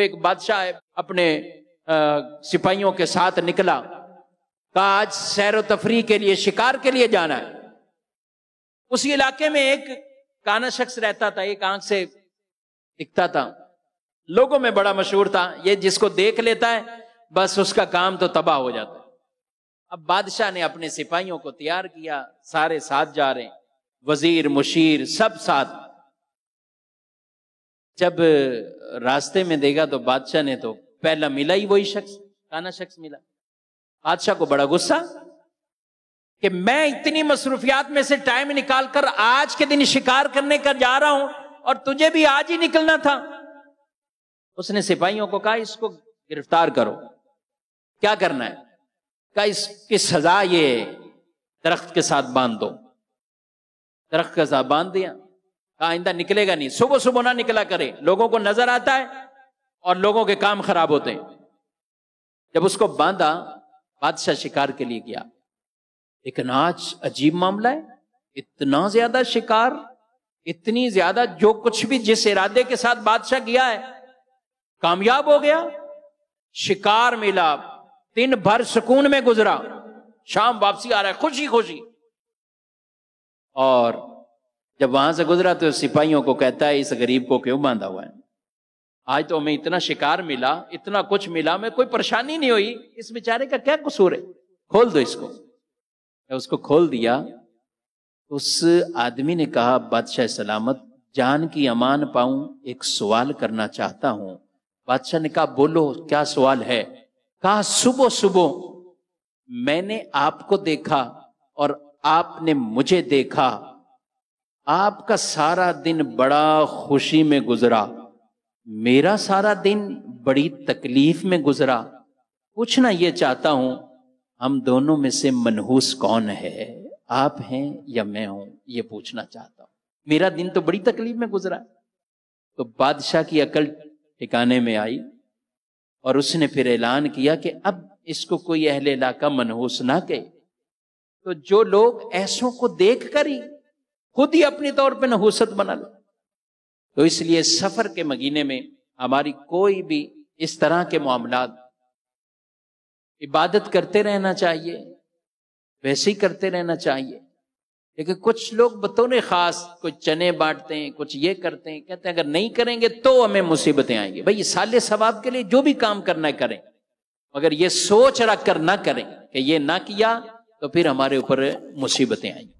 कोई तो एक बादशाह अपने सिपाहियों के साथ निकला कहा आज सैर तफरी के लिए शिकार के लिए जाना है उसी इलाके में एक काना शख्स रहता था एक आंख से दिखता था लोगों में बड़ा मशहूर था ये जिसको देख लेता है बस उसका काम तो तबाह हो जाता है अब बादशाह ने अपने सिपाहियों को तैयार किया सारे साथ जा रहे वजीर मुशीर सब साथ जब रास्ते में देगा तो बादशाह ने तो पहला मिला ही वही शख्स काना शख्स मिला बादशाह को बड़ा गुस्सा कि मैं इतनी मसरूफियात में से टाइम निकालकर आज के दिन शिकार करने कर जा रहा हूं और तुझे भी आज ही निकलना था उसने सिपाहियों को कहा इसको गिरफ्तार करो क्या करना है कहा इसकी सजा ये दरख्त के साथ बांध दो दरख्त के साथ बांध दिया आइंदा निकलेगा नहीं सुबह सुबह ना निकला करे लोगों को नजर आता है और लोगों के काम खराब होते हैं जब उसको बांधा बादशाह शिकार के लिए गया लेकिन आज अजीब मामला है इतना ज्यादा शिकार इतनी ज्यादा जो कुछ भी जिस इरादे के साथ बादशाह गया है कामयाब हो गया शिकार मिला दिन भर सुकून में गुजरा शाम वापसी आ रहा है खुशी खुशी और जब वहां से गुजरा तो सिपाहियों को कहता है इस गरीब को क्यों बांधा हुआ है आज तो हमें इतना शिकार मिला इतना कुछ मिला मैं कोई परेशानी नहीं हुई इस बेचारे का क्या कसूर है खोल दो इसको उसको खोल दिया उस आदमी ने कहा बादशाह सलामत जान की अमान पाऊं एक सवाल करना चाहता हूं बादशाह ने कहा बोलो क्या सवाल है कहा सुबह सुबह मैंने आपको देखा और आपने मुझे देखा आपका सारा दिन बड़ा खुशी में गुजरा मेरा सारा दिन बड़ी तकलीफ में गुजरा पूछना यह चाहता हूं हम दोनों में से मनहूस कौन है आप हैं या मैं हूं ये पूछना चाहता हूं मेरा दिन तो बड़ी तकलीफ में गुजरा तो बादशाह की अकल ठिकाने में आई और उसने फिर ऐलान किया कि अब इसको कोई अहले इलाका मनहूस ना कहे तो जो लोग ऐसों को देख कर ही खुद ही अपने तौर पे नहुसत बना लो तो इसलिए सफर के महीने में हमारी कोई भी इस तरह के मामला इबादत करते रहना चाहिए वैसे ही करते रहना चाहिए लेकिन कुछ लोग बतौने खास कुछ चने बांटते हैं कुछ ये करते हैं कहते हैं अगर नहीं करेंगे तो हमें मुसीबतें आएंगी भाई साले सवाब के लिए जो भी काम करना है करें मगर ये सोच रख कर ना करें कि ये ना किया तो फिर हमारे ऊपर मुसीबतें आएंगी